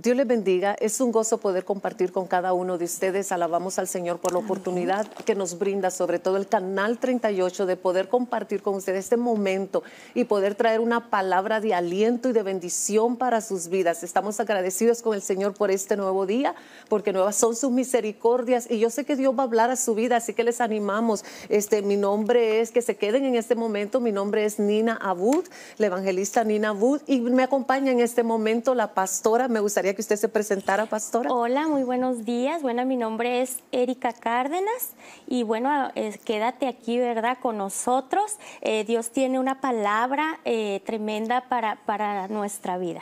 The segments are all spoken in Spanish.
Dios les bendiga. Es un gozo poder compartir con cada uno de ustedes. Alabamos al Señor por la oportunidad que nos brinda, sobre todo el Canal 38, de poder compartir con ustedes este momento y poder traer una palabra de aliento y de bendición para sus vidas. Estamos agradecidos con el Señor por este nuevo día, porque nuevas son sus misericordias y yo sé que Dios va a hablar a su vida, así que les animamos. Este, mi nombre es, que se queden en este momento, mi nombre es Nina Abud, la evangelista Nina Abud, y me acompaña en este momento la pastora. Me gustaría que usted se presentara, pastora? Hola, muy buenos días. Bueno, mi nombre es Erika Cárdenas y bueno, eh, quédate aquí, ¿verdad? Con nosotros. Eh, Dios tiene una palabra eh, tremenda para, para nuestra vida.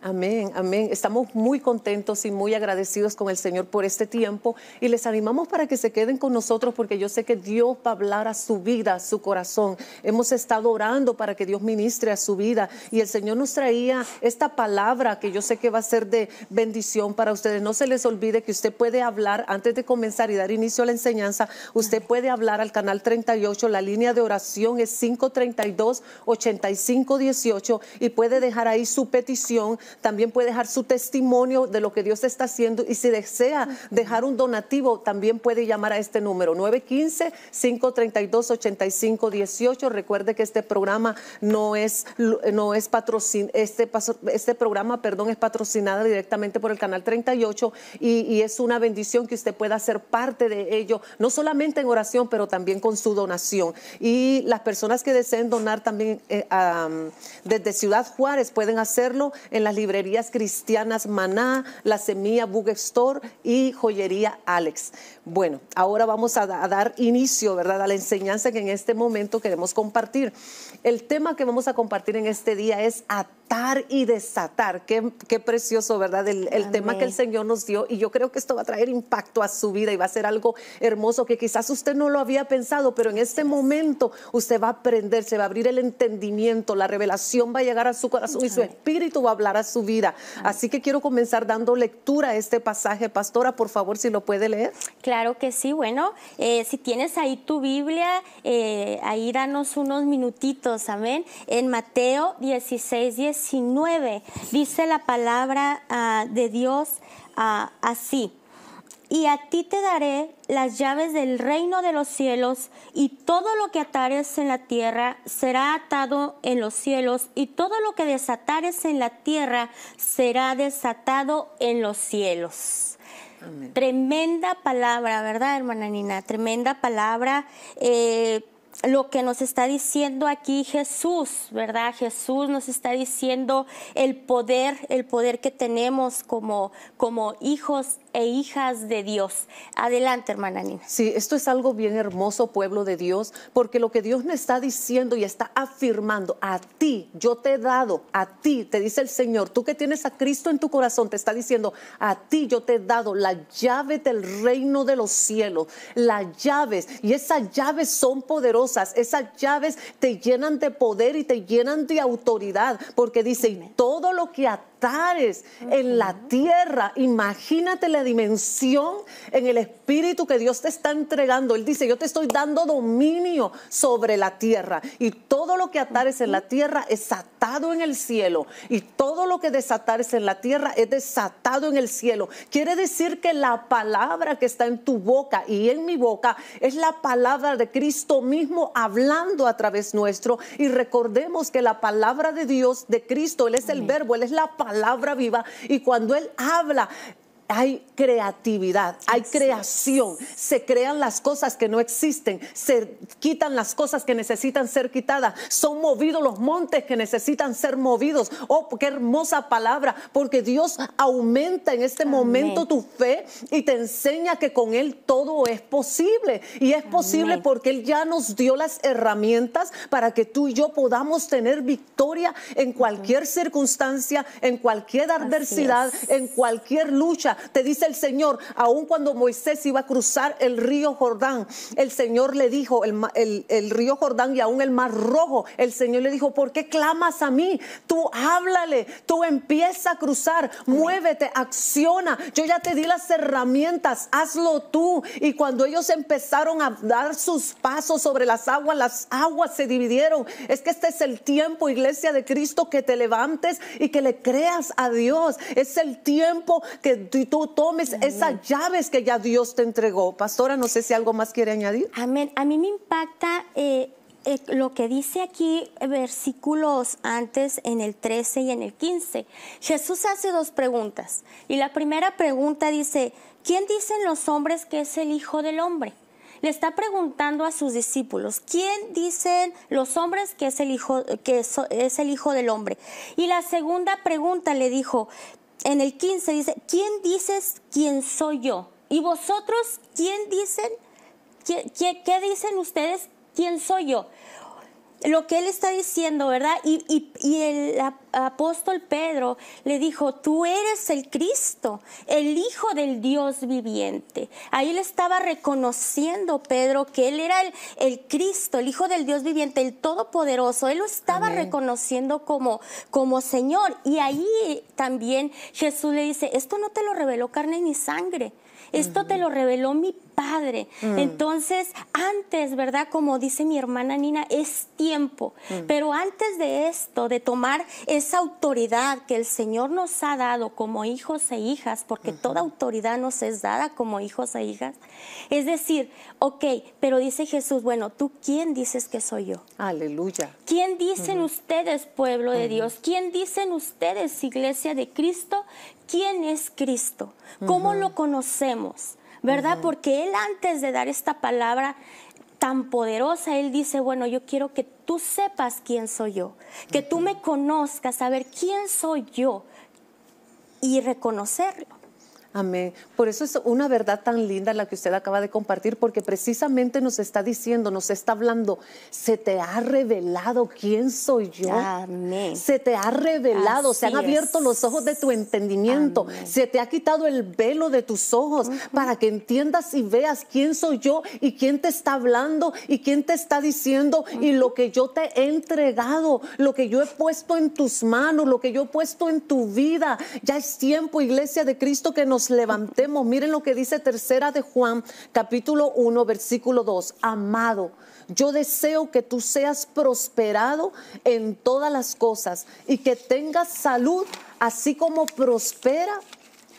Amén, amén. Estamos muy contentos y muy agradecidos con el Señor por este tiempo y les animamos para que se queden con nosotros porque yo sé que Dios va a hablar a su vida, a su corazón. Hemos estado orando para que Dios ministre a su vida y el Señor nos traía esta palabra que yo sé que va a ser de bendición para ustedes. No se les olvide que usted puede hablar antes de comenzar y dar inicio a la enseñanza. Usted puede hablar al canal 38, la línea de oración es 532-8518 y puede dejar ahí su petición también puede dejar su testimonio de lo que Dios está haciendo y si desea dejar un donativo, también puede llamar a este número 915-532-8518. Recuerde que este programa no es, no es patrocin, este, este programa, perdón, es patrocinado directamente por el Canal 38 y, y es una bendición que usted pueda ser parte de ello, no solamente en oración, pero también con su donación. Y las personas que deseen donar también eh, desde Ciudad Juárez pueden hacerlo en las librerías cristianas Maná, La Semilla, Bug Store y Joyería Alex. Bueno, ahora vamos a, a dar inicio, ¿verdad?, a la enseñanza que en este momento queremos compartir. El tema que vamos a compartir en este día es a y desatar. Qué, qué precioso, ¿verdad? El, tema que el Señor nos dio y yo creo que esto va a traer impacto a su vida y va a ser algo hermoso que quizás usted no lo había pensado, pero en este momento usted va a aprender, se va a abrir el entendimiento, la revelación va a llegar a su corazón y su espíritu va a hablar a su vida. Así que quiero comenzar dando lectura a este pasaje. Pastora, por favor, si lo puede leer. Claro que sí, bueno, eh, si tienes ahí tu Biblia, eh, ahí danos unos minutitos, amén. En Mateo 16, 10 dice la palabra ah, de Dios ah, así. Y a ti te daré las llaves del reino de los cielos, y todo lo que atares en la tierra será atado en los cielos, y todo lo que desatares en la tierra será desatado en los cielos. Tremenda palabra, ¿verdad, hermana Nina? Tremenda palabra. Eh, lo que nos está diciendo aquí Jesús, ¿verdad? Jesús nos está diciendo el poder, el poder que tenemos como, como hijos e hijas de Dios. Adelante, hermana Nina. Sí, esto es algo bien hermoso, pueblo de Dios, porque lo que Dios me está diciendo y está afirmando, a ti, yo te he dado, a ti, te dice el Señor, tú que tienes a Cristo en tu corazón, te está diciendo, a ti yo te he dado la llave del reino de los cielos, las llaves, y esas llaves son poderosas esas llaves te llenan de poder y te llenan de autoridad, porque dice, todo lo que a Atares en la tierra. Imagínate la dimensión en el espíritu que Dios te está entregando. Él dice, yo te estoy dando dominio sobre la tierra. Y todo lo que atares en la tierra es atado en el cielo. Y todo lo que desatares en la tierra es desatado en el cielo. Quiere decir que la palabra que está en tu boca y en mi boca es la palabra de Cristo mismo hablando a través nuestro. Y recordemos que la palabra de Dios, de Cristo, Él es el verbo, Él es la palabra palabra viva y cuando Él habla, hay creatividad, hay creación, se crean las cosas que no existen, se quitan las cosas que necesitan ser quitadas, son movidos los montes que necesitan ser movidos. Oh, qué hermosa palabra, porque Dios aumenta en este momento tu fe y te enseña que con Él todo es posible. Y es posible porque Él ya nos dio las herramientas para que tú y yo podamos tener victoria en cualquier circunstancia, en cualquier adversidad, en cualquier lucha te dice el Señor, aun cuando Moisés iba a cruzar el río Jordán, el Señor le dijo, el, río Jordán y aún el mar rojo, el Señor le dijo, ¿por qué clamas a mí? Tú háblale, tú empieza a cruzar, muévete, acciona, yo ya te di las herramientas, hazlo tú. Y cuando ellos empezaron a dar sus pasos sobre las aguas, las aguas se dividieron. Es que este es el tiempo, iglesia de Cristo, que te levantes y que le creas a Dios. Es el tiempo que tú tú tomes esas llaves que ya Dios te entregó. Pastora, no sé si algo más quiere añadir. Amén. A mí me impacta eh, eh, lo que dice aquí eh, versículos antes en el 13 y en el 15. Jesús hace dos preguntas. Y la primera pregunta dice, ¿quién dicen los hombres que es el Hijo del Hombre? le está preguntando a sus discípulos, ¿quién dicen los hombres que es el hijo que es, el hijo del hombre? Y la segunda pregunta le dijo, en el 15 dice, ¿quién dices quién soy yo? ¿Y vosotros quién dicen, qué, qué dicen ustedes quién soy yo? lo que él está diciendo, ¿verdad? Y, el apóstol Pedro le dijo, tú eres el Cristo, el Hijo del Dios viviente. Ahí le estaba reconociendo Pedro que él era el, Cristo, el Hijo del Dios viviente, el Todopoderoso. Él lo estaba reconociendo como, como Señor. Y ahí también Jesús le dice, esto no te lo reveló carne ni sangre, esto te lo reveló mi padre. Mm. Entonces, antes, ¿verdad? Como dice mi hermana Nina, es tiempo. Mm. Pero antes de esto, de tomar esa autoridad que el Señor nos ha dado como hijos e hijas, porque toda autoridad nos es dada como hijos e hijas, es decir, ok, pero dice Jesús, bueno, ¿tú quién dices que soy yo? Aleluya. ¿Quién dicen ustedes, pueblo de Dios? ¿Quién dicen ustedes, iglesia de Cristo? ¿Quién es Cristo? ¿Cómo lo conocemos? ¿verdad? Porque él antes de dar esta palabra tan poderosa, él dice, bueno, yo quiero que tú sepas quién soy yo, que tú me conozcas, saber quién soy yo y reconocerlo. Amén. Por eso es una verdad tan linda la que usted acaba de compartir, porque precisamente nos está diciendo, nos está hablando, se te ha revelado quién soy yo. Amén. Se te ha revelado, se han abierto los ojos de tu entendimiento, se te ha quitado el velo de tus ojos para que entiendas y veas quién soy yo y quién te está hablando y quién te está diciendo y lo que yo te he entregado, lo que yo he puesto en tus manos, lo que yo he puesto en tu vida. Ya es tiempo, iglesia de Cristo, que nos levantemos. Miren lo que dice tercera de Juan, capítulo 1, versículo 2. Amado, yo deseo que tú seas prosperado en todas las cosas y que tengas salud, así como prospera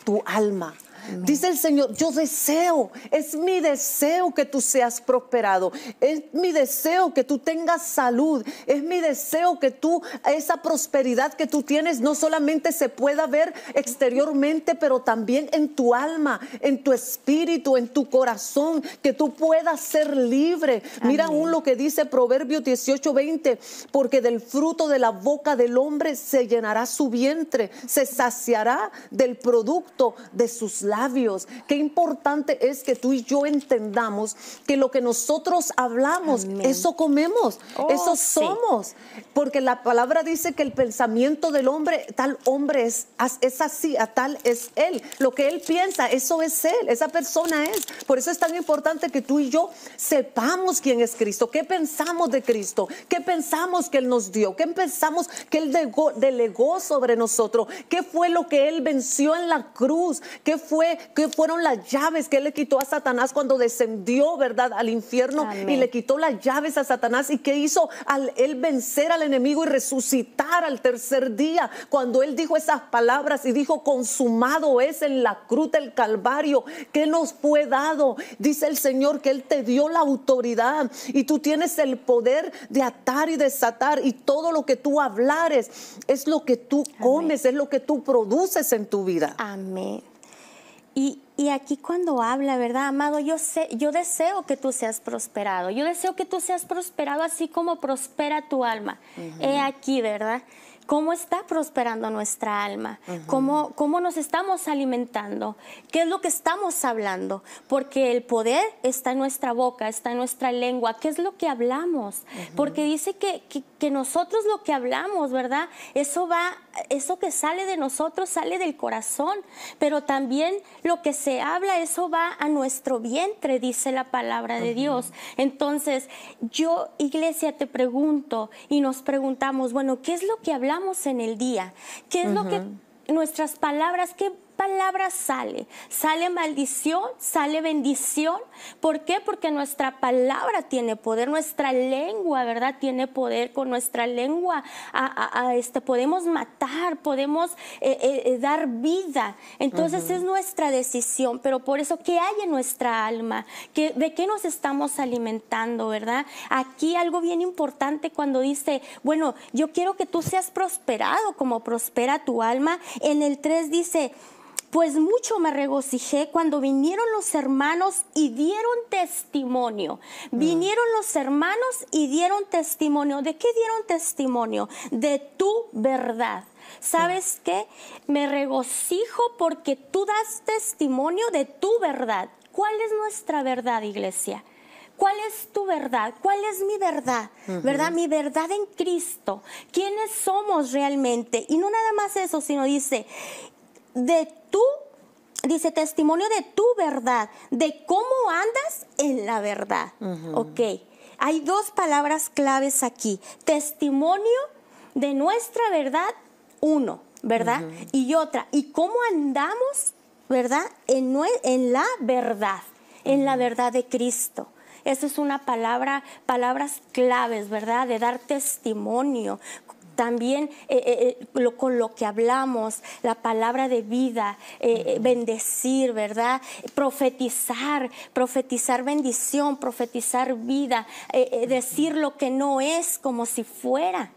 tu alma. Dice el Señor, yo deseo, es mi deseo que tú seas prosperado, es mi deseo que tú tengas salud, es mi deseo que tú, esa prosperidad que tú tienes, no solamente se pueda ver exteriormente, pero también en tu alma, en tu espíritu, en tu corazón, que tú puedas ser libre. Mira aún lo que dice Proverbios 18, 20, porque del fruto de la boca del hombre se llenará su vientre, se saciará del producto de sus labios. Qué importante es que tú y yo entendamos que lo que nosotros hablamos, eso comemos, oh, eso somos. Porque la palabra dice que el pensamiento del hombre, tal hombre es, es así, a tal es él. Lo que él piensa, eso es él, esa persona es. Por eso es tan importante que tú y yo sepamos quién es Cristo, qué pensamos de Cristo, qué pensamos que Él nos dio, qué pensamos que Él delegó, delegó sobre nosotros, qué fue lo que Él venció en la cruz, qué fue que qué fueron las llaves que le quitó a Satanás cuando descendió, ¿verdad?, al infierno y le quitó las llaves a Satanás y qué hizo al él vencer al enemigo y resucitar al tercer día cuando él dijo esas palabras y dijo consumado es en la cruz del Calvario que nos fue dado. Dice el Señor que él te dio la autoridad y tú tienes el poder de atar y desatar y todo lo que tú hablares es lo que tú comes, es lo que tú produces en tu vida. Amén. Y, aquí cuando habla, ¿verdad, amado? Yo, sé, yo deseo que tú seas prosperado. Yo deseo que tú seas prosperado así como prospera tu alma. He aquí, ¿verdad? cómo está prosperando nuestra alma, cómo, nos estamos alimentando, qué es lo que estamos hablando, porque el poder está en nuestra boca, está en nuestra lengua, qué es lo que hablamos, porque dice que, nosotros lo que hablamos, ¿verdad? Eso va, eso que sale de nosotros sale del corazón, pero también lo que se habla, eso va a nuestro vientre, dice la palabra de Dios. Entonces, yo, iglesia, te pregunto y nos preguntamos, bueno, ¿qué es lo que hablamos? en el día, qué es lo que nuestras palabras, que palabra sale? Sale maldición, sale bendición. ¿Por qué? Porque nuestra palabra tiene poder, nuestra lengua, ¿verdad? Tiene poder con nuestra lengua. A, este, podemos matar, podemos eh, eh, eh, dar vida. Entonces es nuestra decisión, pero por eso, ¿qué hay en nuestra alma? ¿De qué nos estamos alimentando, verdad? Aquí algo bien importante cuando dice, bueno, yo quiero que tú seas prosperado como prospera tu alma. En el 3 dice, pues mucho me regocijé cuando vinieron los hermanos y dieron testimonio. Mm. Vinieron los hermanos y dieron testimonio. ¿De qué dieron testimonio? De tu verdad. ¿Sabes mm. qué? Me regocijo porque tú das testimonio de tu verdad. ¿Cuál es nuestra verdad, iglesia? ¿Cuál es tu verdad? ¿Cuál es mi verdad? ¿Verdad? Mi verdad en Cristo. ¿Quiénes somos realmente? Y no nada más eso, sino dice, de ...tú, dice, testimonio de tu verdad, de cómo andas en la verdad. Ok, hay dos palabras claves aquí. Testimonio de nuestra verdad, uno, ¿verdad? Y otra, y cómo andamos, ¿verdad? En, la verdad, en la verdad de Cristo. Esa es una palabra, palabras claves, ¿verdad? De dar testimonio también eh, eh, eh, lo, con lo que hablamos, la palabra de vida, bendecir, ¿verdad? Profetizar, profetizar bendición, profetizar vida, decir lo que no es como si fuera.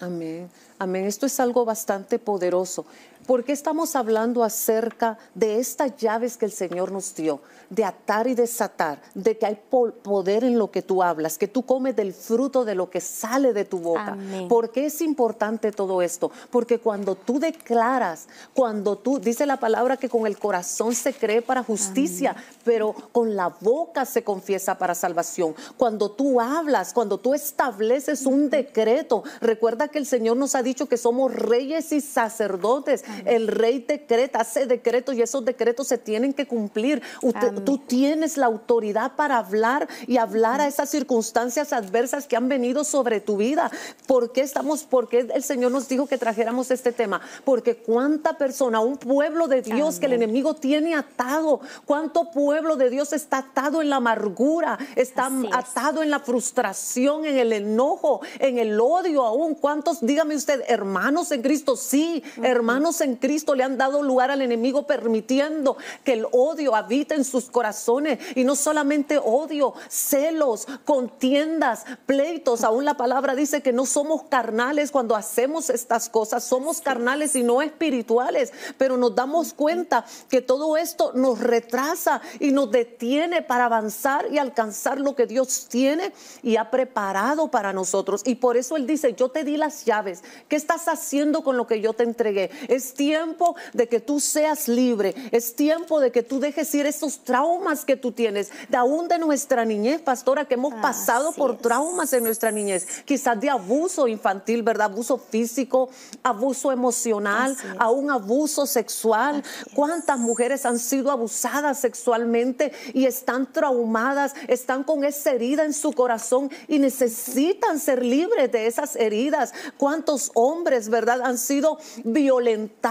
Amén, amén. Esto es algo bastante poderoso. ¿Por qué estamos hablando acerca de estas llaves que el Señor nos dio? De atar y desatar, de que hay poder en lo que tú hablas, que tú comes del fruto de lo que sale de tu boca. ¿Por qué es importante todo esto? Porque cuando tú declaras, cuando tú, dice la palabra que con el corazón se cree para justicia, pero con la boca se confiesa para salvación. Cuando tú hablas, cuando tú estableces un decreto, recuerda que el Señor nos ha dicho que somos reyes y sacerdotes. El rey decreta, hace decretos y esos decretos se tienen que cumplir. Usted, tú tienes la autoridad para hablar y hablar a esas circunstancias adversas que han venido sobre tu vida. ¿Por qué estamos? porque el Señor nos dijo que trajéramos este tema? Porque cuánta persona, un pueblo de Dios que el enemigo tiene atado, cuánto pueblo de Dios está atado en la amargura, está atado en la frustración, en el enojo, en el odio aún. ¿Cuántos, dígame usted, hermanos en Cristo? Sí, hermanos en en Cristo le han dado lugar al enemigo permitiendo que el odio habite en sus corazones. Y no solamente odio, celos, contiendas, pleitos. Aún la palabra dice que no somos carnales cuando hacemos estas cosas. Somos carnales y no espirituales. Pero nos damos cuenta que todo esto nos retrasa y nos detiene para avanzar y alcanzar lo que Dios tiene y ha preparado para nosotros. Y por eso Él dice, yo te di las llaves. ¿Qué estás haciendo con lo que yo te entregué? tiempo de que tú seas libre, es tiempo de que tú dejes ir esos traumas que tú tienes, de aún de nuestra niñez, pastora, que hemos pasado por traumas en nuestra niñez, quizás de abuso infantil, ¿verdad? Abuso físico, abuso emocional, aún abuso sexual. ¿Cuántas mujeres han sido abusadas sexualmente y están traumadas, están con esa herida en su corazón y necesitan ser libres de esas heridas? ¿Cuántos hombres, ¿verdad?, han sido violentados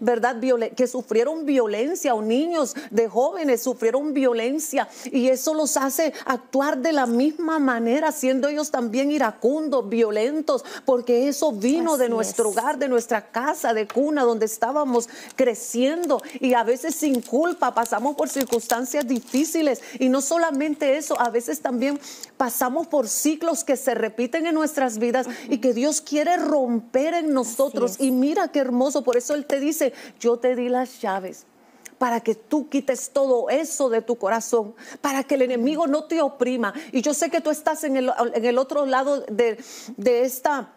¿verdad? que sufrieron violencia o niños de jóvenes sufrieron violencia y eso los hace actuar de la misma manera, siendo ellos también iracundos, violentos, porque eso vino de nuestro hogar, de nuestra casa, de cuna, donde estábamos creciendo y a veces sin culpa pasamos por circunstancias difíciles y no solamente eso, a veces también pasamos por ciclos que se repiten en nuestras vidas y que Dios quiere romper en nosotros. Y mira qué hermoso, por por eso Él te dice, yo te di las llaves para que tú quites todo eso de tu corazón, para que el enemigo no te oprima. Y yo sé que tú estás en el, otro lado de, de esta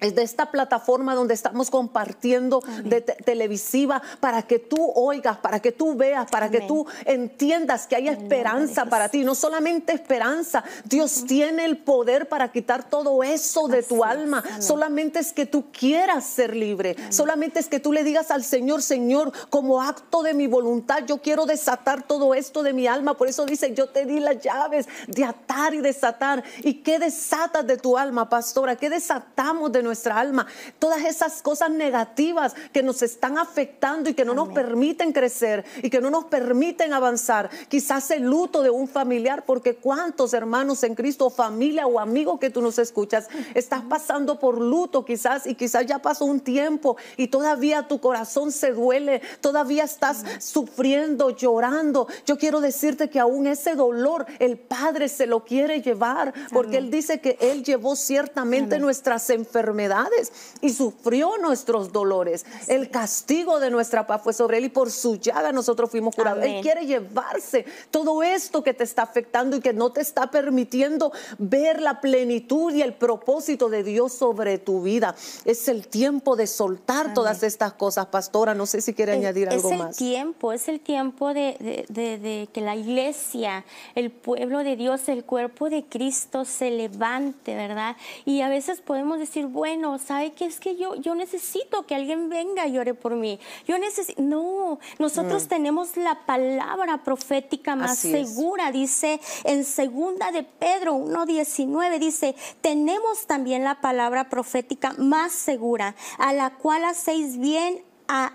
es de esta plataforma donde estamos compartiendo de televisiva para que tú oigas, para que tú veas, para que tú entiendas que hay esperanza para ti. No solamente esperanza, Dios tiene el poder para quitar todo eso de tu alma. Solamente es que tú quieras ser libre. Solamente es que tú le digas al Señor, Señor, como acto de mi voluntad, yo quiero desatar todo esto de mi alma. Por eso dice, yo te di las llaves de atar y desatar. ¿Y qué desatas de tu alma, pastora? ¿Qué desatamos? de nuestra alma todas esas cosas negativas que nos están afectando y que no nos permiten crecer y que no nos permiten avanzar. Quizás el luto de un familiar, porque cuántos hermanos en Cristo, familia o amigo que tú nos escuchas, estás pasando por luto quizás y quizás ya pasó un tiempo y todavía tu corazón se duele, todavía estás sufriendo, llorando. Yo quiero decirte que aún ese dolor el Padre se lo quiere llevar porque Él dice que Él llevó ciertamente nuestras enfermedades enfermedades y sufrió nuestros dolores. El castigo de nuestra paz fue sobre él y por su llaga nosotros fuimos curados. Él quiere llevarse todo esto que te está afectando y que no te está permitiendo ver la plenitud y el propósito de Dios sobre tu vida. Es el tiempo de soltar todas estas cosas, pastora. No sé si quiere añadir algo más. Es el tiempo, es el tiempo de que la iglesia, el pueblo de Dios, el cuerpo de Cristo se levante, ¿verdad? Y a veces podemos decir, bueno, ¿sabe qué? Es que yo, yo necesito que alguien venga y ore por mí. Yo necesito... No, nosotros mm. tenemos la palabra profética más segura. Dice en segunda de Pedro 1.19, dice, tenemos también la palabra profética más segura, a la cual hacéis bien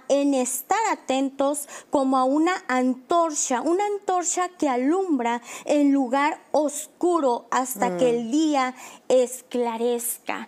en estar atentos como a una antorcha, una antorcha que alumbra en lugar oscuro hasta que mm. el día esclarezca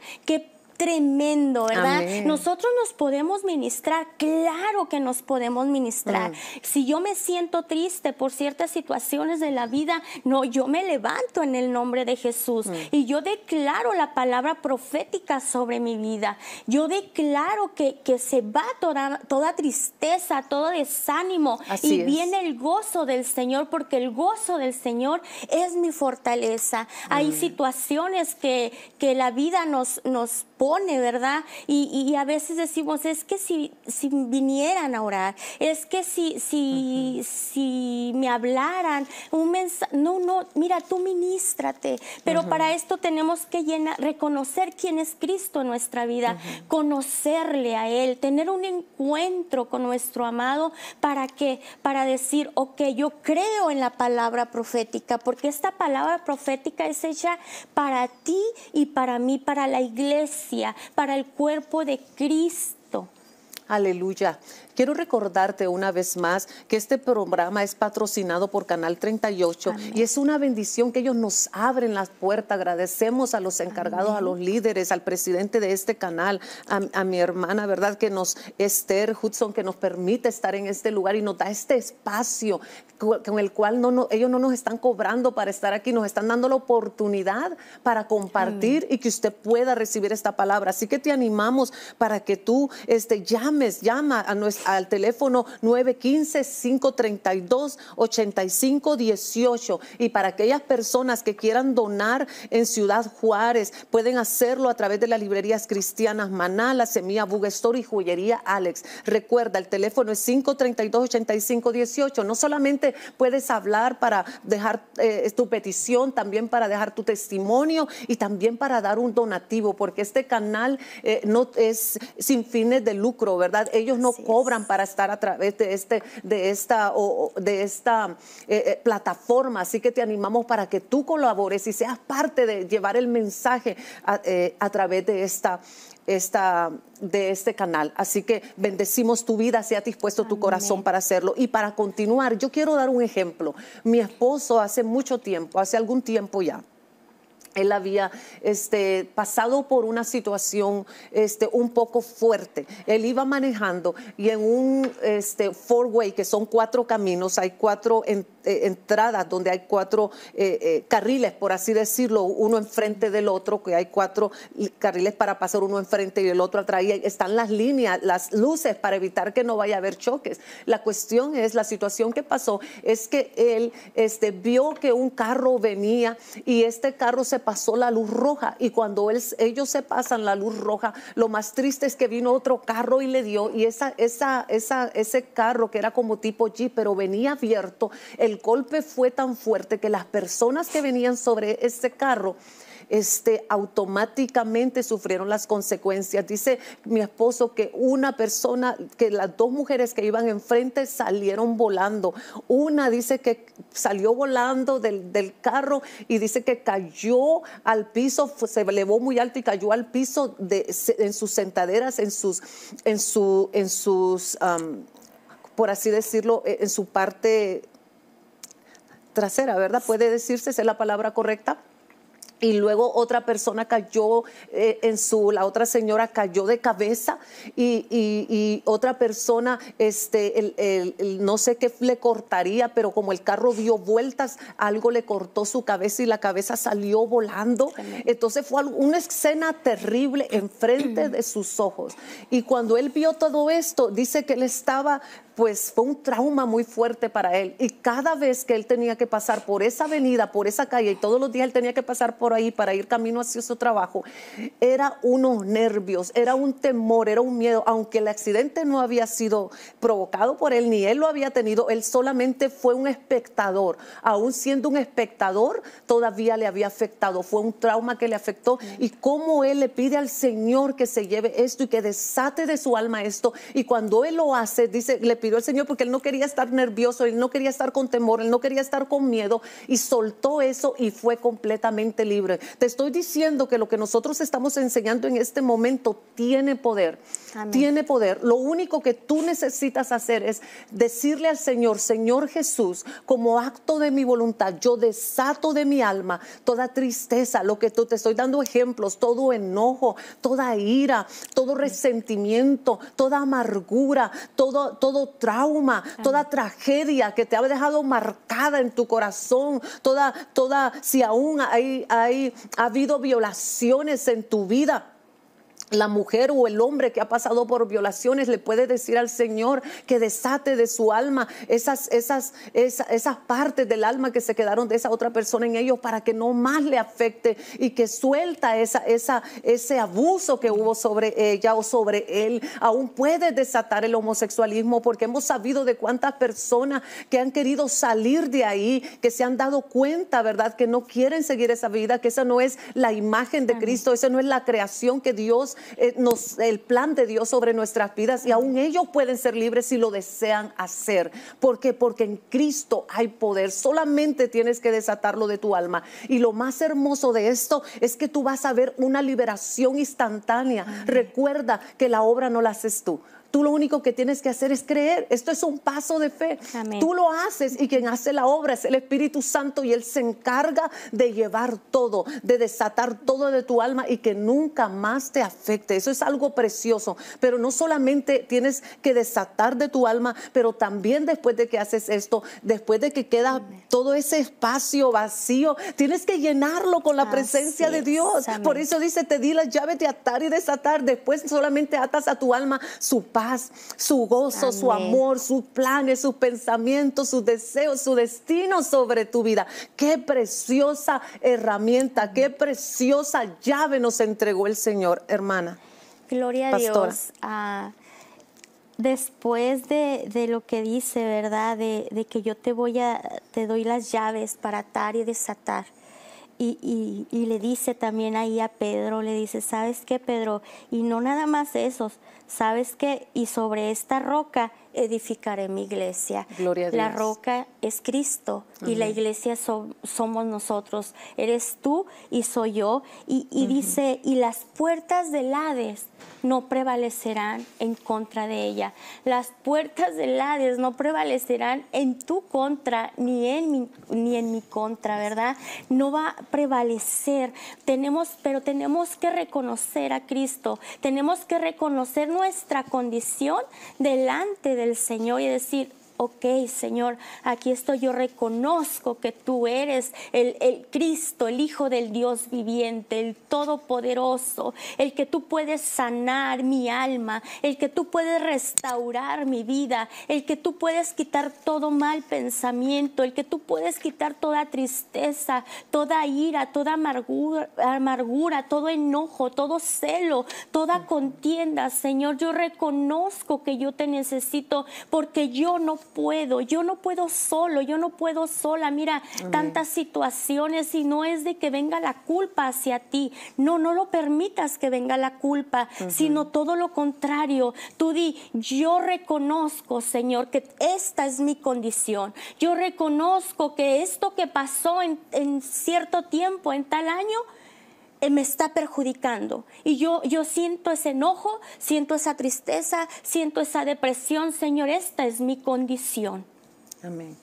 tremendo, ¿verdad? Nosotros nos podemos ministrar, claro que nos podemos ministrar. Mm. Si yo me siento triste por ciertas situaciones de la vida, no, yo me levanto en el nombre de Jesús mm. y yo declaro la palabra profética sobre mi vida. Yo declaro que, que se va toda, toda tristeza, todo desánimo y viene el gozo del Señor, porque el gozo del Señor es mi fortaleza. Hay mm. situaciones que, que la vida nos, nos pone, ¿verdad? Y, a veces decimos, es que si, si vinieran a orar, es que si, si, si me hablaran, un mensaje, no, no, mira, tú ministrate, pero para esto tenemos que llenar, reconocer quién es Cristo en nuestra vida, conocerle a Él, tener un encuentro con nuestro amado, ¿para qué? Para decir, ok, yo creo en la palabra profética, porque esta palabra profética es hecha para ti y para mí, para la iglesia para el cuerpo de Cristo. Aleluya. Quiero recordarte una vez más que este programa es patrocinado por Canal 38 y es una bendición que ellos nos abren las puertas. Agradecemos a los encargados, a los líderes, al presidente de este canal, a, mi hermana, ¿verdad? Que nos, Esther Hudson, que nos permite estar en este lugar y nos da este espacio con el cual ellos no nos están cobrando para estar aquí, nos están dando la oportunidad para compartir y que usted pueda recibir esta palabra. Así que te animamos para que tú este, llames, llama a nuestro al teléfono 915-532-8518. Y para aquellas personas que quieran donar en Ciudad Juárez, pueden hacerlo a través de las librerías cristianas Manala, Semilla, Bugestor y Joyería Alex. Recuerda, el teléfono es 532-8518. No solamente puedes hablar para dejar eh, tu petición, también para dejar tu testimonio y también para dar un donativo, porque este canal eh, no es sin fines de lucro, ¿verdad? Ellos no cobran para estar a través de, este, de esta, de esta eh, eh, plataforma. Así que te animamos para que tú colabores y seas parte de llevar el mensaje a, eh, través de esta esta, de este canal. Así que bendecimos tu vida, sea dispuesto tu corazón para hacerlo. Y para continuar, yo quiero dar un ejemplo. Mi esposo hace mucho tiempo, hace algún tiempo ya, él había este, pasado por una situación este, un poco fuerte. Él iba manejando y en un este, four-way, que son cuatro caminos, hay cuatro eh, entradas donde hay cuatro eh, eh, carriles, por así decirlo, uno enfrente del otro, que hay cuatro carriles para pasar uno enfrente y el otro atrás. Y están las líneas, las luces para evitar que no vaya a haber choques. La cuestión es, la situación que pasó es que él este, vio que un carro venía y este carro se pasó la luz roja y cuando ellos se pasan la luz roja, lo más triste es que vino otro carro y le dio y esa, esa, esa, ese carro que era como tipo G, pero venía abierto, el golpe fue tan fuerte que las personas que venían sobre ese carro este, automáticamente sufrieron las consecuencias. Dice mi esposo que una persona, que las dos mujeres que iban enfrente salieron volando. Una dice que salió volando del, carro y dice que cayó al piso, se elevó muy alto y cayó al piso de, en sus sentaderas, en sus, en su, en sus, por así decirlo, e, en su parte trasera, ¿verdad? Puede decirse, es la palabra correcta y luego otra persona cayó eh, en su, la otra señora cayó de cabeza y, otra persona, este, no sé qué le cortaría, pero como el carro dio vueltas, algo le cortó su cabeza y la cabeza salió volando. Entonces fue una escena terrible enfrente de sus ojos. Y cuando él vio todo esto, dice que él estaba pues fue un trauma muy fuerte para él. Y cada vez que él tenía que pasar por esa avenida, por esa calle, y todos los días él tenía que pasar por ahí para ir camino hacia su trabajo, era unos nervios, era un temor, era un miedo. Aunque el accidente no había sido provocado por él, ni él lo había tenido, él solamente fue un espectador. Aún siendo un espectador, todavía le había afectado. Fue un trauma que le afectó. Y cómo él le pide al Señor que se lleve esto y que desate de su alma esto. Y cuando él lo hace, dice, le pide pidió al Señor porque él no quería estar nervioso, él no quería estar con temor, él no quería estar con miedo y soltó eso y fue completamente libre. Te estoy diciendo que lo que nosotros estamos enseñando en este momento tiene poder, tiene poder. Lo único que tú necesitas hacer es decirle al Señor, Señor Jesús, como acto de mi voluntad, yo desato de mi alma toda tristeza, lo que tú te estoy dando ejemplos, todo enojo, toda ira, todo resentimiento, toda amargura, todo, todo, trauma, toda tragedia que te ha dejado marcada en tu corazón, toda, toda, si aún hay, hay, ha habido violaciones en tu vida, la mujer o el hombre que ha pasado por violaciones le puede decir al Señor que desate de su alma esas, esas, esas, partes del alma que se quedaron de esa otra persona en ellos para que no más le afecte y que suelta esa, esa, ese abuso que hubo sobre ella o sobre él. Aún puede desatar el homosexualismo porque hemos sabido de cuántas personas que han querido salir de ahí, que se han dado cuenta, ¿verdad? Que no quieren seguir esa vida, que esa no es la imagen de Cristo, esa no es la creación que Dios eh, el plan de Dios sobre nuestras vidas y aún ellos pueden ser libres si lo desean hacer. ¿Por qué? Porque en Cristo hay poder. Solamente tienes que desatarlo de tu alma. Y lo más hermoso de esto es que tú vas a ver una liberación instantánea. Recuerda que la obra no la haces tú, Tú lo único que tienes que hacer es creer. Esto es un paso de fe. Tú lo haces y quien hace la obra es el Espíritu Santo y Él se encarga de llevar todo, de desatar todo de tu alma y que nunca más te afecte. Eso es algo precioso. Pero no solamente tienes que desatar de tu alma, pero también después de que haces esto, después de que queda todo ese espacio vacío, tienes que llenarlo con la presencia de Dios. Por eso dice, te di las llaves de atar y desatar. Después solamente atas a tu alma su paz, su gozo, su amor, sus planes, sus pensamientos, sus deseos, su destino sobre tu vida. Qué preciosa herramienta, qué preciosa llave nos entregó el Señor, hermana. Gloria a Dios. Ah, después de, lo que dice, ¿verdad? De, de, que yo te voy a, te doy las llaves para atar y desatar y, y, le dice también ahí a Pedro, le dice, ¿sabes qué, Pedro? Y no nada más esos, ¿sabes qué? Y sobre esta roca edificaré mi iglesia. Gloria La roca es Cristo y la iglesia somos nosotros. Eres tú y soy yo. Y, dice, y las puertas del Hades no prevalecerán en contra de ella. Las puertas del Hades no prevalecerán en tu contra ni en mi, ni en mi contra, ¿verdad? No va a prevalecer. Tenemos, pero tenemos que reconocer a Cristo. Tenemos que reconocer nuestra condición delante de el Señor y decir, ok Señor, aquí estoy, yo reconozco que tú eres el, Cristo, el Hijo del Dios viviente, el Todopoderoso, el que tú puedes sanar mi alma, el que tú puedes restaurar mi vida, el que tú puedes quitar todo mal pensamiento, el que tú puedes quitar toda tristeza, toda ira, toda amargura, amargura todo enojo, todo celo, toda contienda. Señor, yo reconozco que yo te necesito porque yo no puedo, yo no puedo solo, yo no puedo sola, mira, tantas situaciones y no es de que venga la culpa hacia ti, no, no lo permitas que venga la culpa, sino todo lo contrario, tú di, yo reconozco, Señor, que esta es mi condición, yo reconozco que esto que pasó en cierto tiempo, en tal año, eh, me está perjudicando. Y yo, yo siento ese enojo, siento esa tristeza, siento esa depresión. Señor, esta es mi condición. Amén.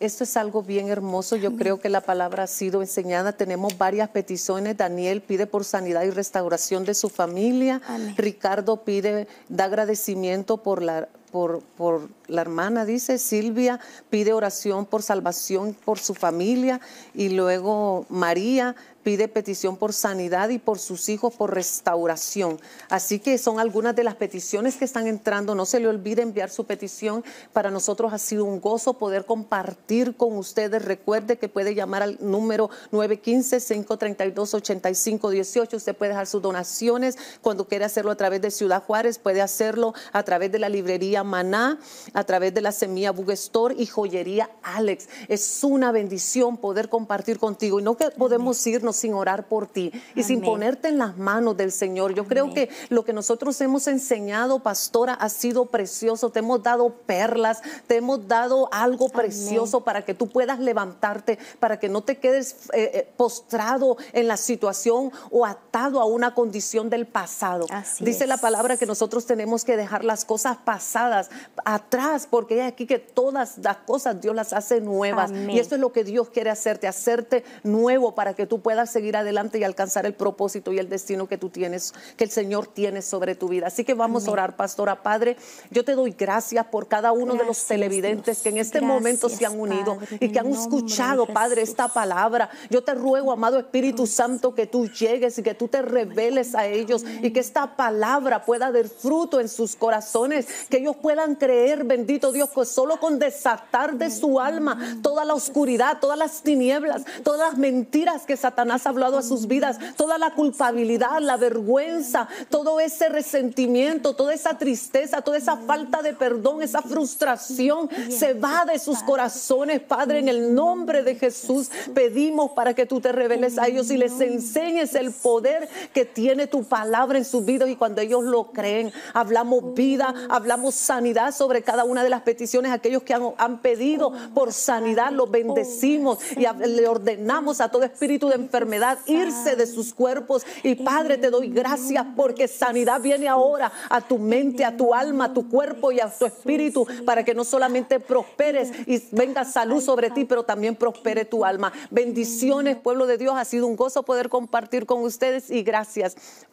Esto es algo bien hermoso. Yo creo que la palabra ha sido enseñada. Tenemos varias peticiones. Daniel pide por sanidad y restauración de su familia. Ricardo pide, da agradecimiento por la por, por, la hermana, dice Silvia, pide oración por salvación por su familia y luego María pide petición por sanidad y por sus hijos por restauración. Así que son algunas de las peticiones que están entrando. No se le olvide enviar su petición. Para nosotros ha sido un gozo poder compartir con ustedes. Recuerde que puede llamar al número 915-532-8518. Usted puede dejar sus donaciones cuando quiera hacerlo a través de Ciudad Juárez. Puede hacerlo a través de la librería Maná, a través de la semilla Bugestor y joyería Alex. Es una bendición poder compartir contigo y no que podemos irnos sin orar por ti y sin ponerte en las manos del Señor. Yo creo que lo que nosotros hemos enseñado, pastora, ha sido precioso. Te hemos dado perlas, te hemos dado algo precioso para que tú puedas levantarte, para que no te quedes eh, eh, postrado en la situación o atado a una condición del pasado. Dice la palabra que nosotros tenemos que dejar las cosas pasadas atrás, porque es aquí que todas las cosas Dios las hace nuevas. Y esto es lo que Dios quiere hacerte, hacerte nuevo para que tú puedas seguir adelante y alcanzar el propósito y el destino que tú tienes, que el Señor tiene sobre tu vida. Así que vamos a orar, pastora. Padre, yo te doy gracias por cada uno de los televidentes que en este momento se han unido y que han escuchado, Padre, esta palabra. Yo te ruego, amado Espíritu Santo, que tú llegues y que tú te reveles a ellos y que esta palabra pueda dar fruto en sus corazones, que ellos puedan creer, bendito Dios, que solo con desatar de su alma toda la oscuridad, todas las tinieblas, todas las mentiras que Satanás has hablado a sus vidas, toda la culpabilidad, la vergüenza, todo ese resentimiento, toda esa tristeza, toda esa falta de perdón, esa frustración se va de sus corazones, Padre, en el nombre de Jesús. Pedimos para que tú te reveles a ellos y les enseñes el poder que tiene tu palabra en sus vidas y cuando ellos lo creen, hablamos vida, hablamos sanidad sobre cada una de las peticiones, aquellos que han, han pedido por sanidad, los bendecimos y le ordenamos a todo espíritu de enfermedad irse de sus cuerpos. Y Padre, te doy gracias porque sanidad viene ahora a tu mente, a tu alma, a tu cuerpo y a tu espíritu para que no solamente prosperes y venga salud sobre ti, pero también prospere tu alma. Bendiciones, pueblo de Dios. Ha sido un gozo poder compartir con ustedes y gracias.